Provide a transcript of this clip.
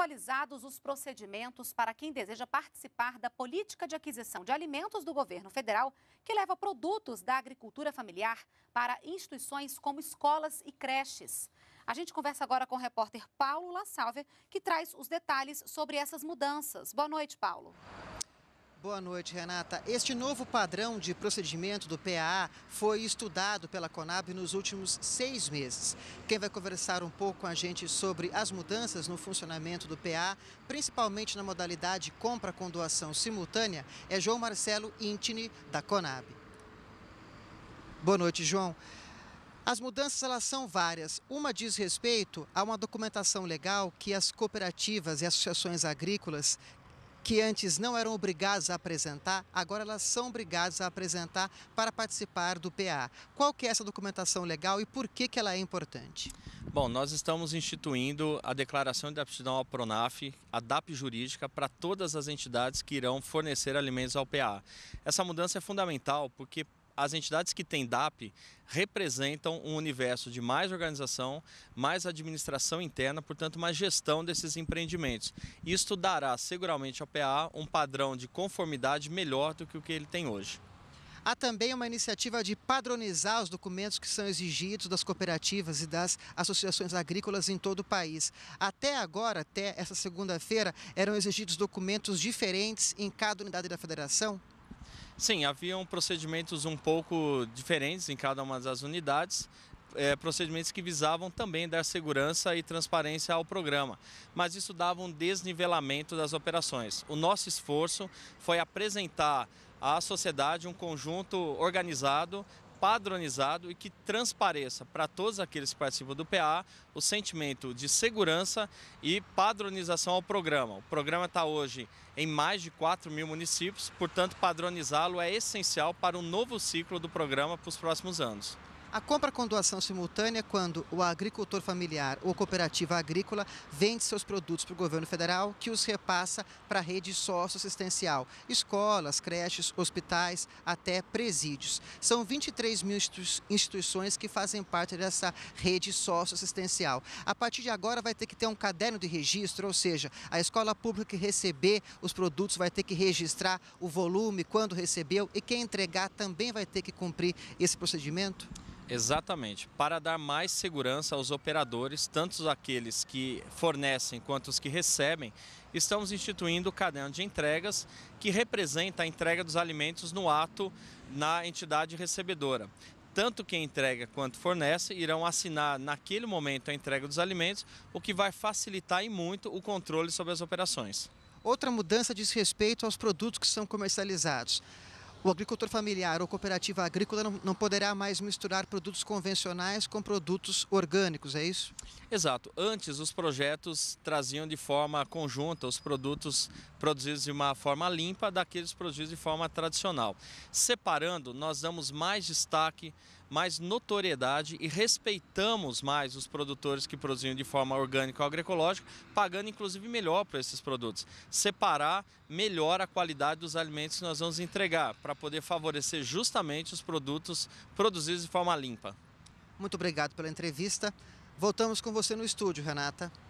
atualizados os procedimentos para quem deseja participar da política de aquisição de alimentos do governo federal, que leva produtos da agricultura familiar para instituições como escolas e creches. A gente conversa agora com o repórter Paulo La Salve, que traz os detalhes sobre essas mudanças. Boa noite, Paulo. Boa noite, Renata. Este novo padrão de procedimento do PAA foi estudado pela Conab nos últimos seis meses. Quem vai conversar um pouco com a gente sobre as mudanças no funcionamento do PAA, principalmente na modalidade compra com doação simultânea, é João Marcelo Intini, da Conab. Boa noite, João. As mudanças elas são várias. Uma diz respeito a uma documentação legal que as cooperativas e associações agrícolas que antes não eram obrigadas a apresentar, agora elas são obrigadas a apresentar para participar do PA. Qual que é essa documentação legal e por que, que ela é importante? Bom, nós estamos instituindo a declaração de aptidão ao PRONAF, a DAP jurídica, para todas as entidades que irão fornecer alimentos ao PA. Essa mudança é fundamental porque as entidades que têm DAP representam um universo de mais organização, mais administração interna, portanto, mais gestão desses empreendimentos. Isto dará seguramente ao PA um padrão de conformidade melhor do que o que ele tem hoje. Há também uma iniciativa de padronizar os documentos que são exigidos das cooperativas e das associações agrícolas em todo o país. Até agora, até essa segunda-feira, eram exigidos documentos diferentes em cada unidade da federação? Sim, haviam procedimentos um pouco diferentes em cada uma das unidades. É, procedimentos que visavam também dar segurança e transparência ao programa, mas isso dava um desnivelamento das operações. O nosso esforço foi apresentar à sociedade um conjunto organizado padronizado e que transpareça para todos aqueles que participam do PA o sentimento de segurança e padronização ao programa. O programa está hoje em mais de 4 mil municípios, portanto, padronizá-lo é essencial para um novo ciclo do programa para os próximos anos. A compra com doação simultânea é quando o agricultor familiar ou cooperativa agrícola vende seus produtos para o governo federal, que os repassa para a rede socioassistencial, escolas, creches, hospitais, até presídios. São 23 mil instituições que fazem parte dessa rede socioassistencial. A partir de agora vai ter que ter um caderno de registro, ou seja, a escola pública que receber os produtos vai ter que registrar o volume, quando recebeu e quem entregar também vai ter que cumprir esse procedimento? Exatamente, para dar mais segurança aos operadores, tanto aqueles que fornecem quanto os que recebem, estamos instituindo o caderno de entregas, que representa a entrega dos alimentos no ato na entidade recebedora tanto quem entrega quanto fornece irão assinar naquele momento a entrega dos alimentos, o que vai facilitar e muito o controle sobre as operações. Outra mudança diz respeito aos produtos que são comercializados. O agricultor familiar ou cooperativa agrícola não, não poderá mais misturar produtos convencionais com produtos orgânicos, é isso? Exato. Antes, os projetos traziam de forma conjunta os produtos produzidos de uma forma limpa daqueles produzidos de forma tradicional. Separando, nós damos mais destaque mais notoriedade e respeitamos mais os produtores que produziam de forma orgânica ou agroecológica, pagando inclusive melhor para esses produtos. Separar melhor a qualidade dos alimentos que nós vamos entregar, para poder favorecer justamente os produtos produzidos de forma limpa. Muito obrigado pela entrevista. Voltamos com você no estúdio, Renata.